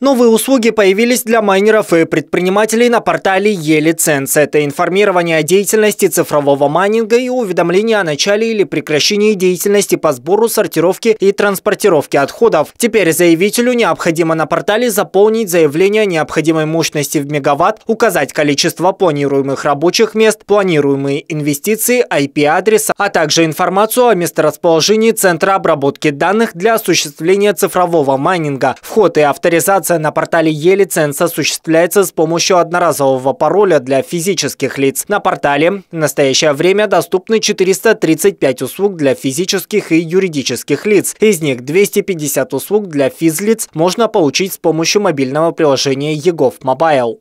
Новые услуги появились для майнеров и предпринимателей на портале е лиценз Это информирование о деятельности цифрового майнинга и уведомление о начале или прекращении деятельности по сбору, сортировке и транспортировке отходов. Теперь заявителю необходимо на портале заполнить заявление о необходимой мощности в мегаватт, указать количество планируемых рабочих мест, планируемые инвестиции, IP-адреса, а также информацию о месторасположении центра обработки данных для осуществления цифрового майнинга. Вход и авторизация Регистрация на портале Е-лиценз осуществляется с помощью одноразового пароля для физических лиц. На портале в настоящее время доступны 435 услуг для физических и юридических лиц. Из них 250 услуг для физлиц можно получить с помощью мобильного приложения ЕГОВ Мобайл.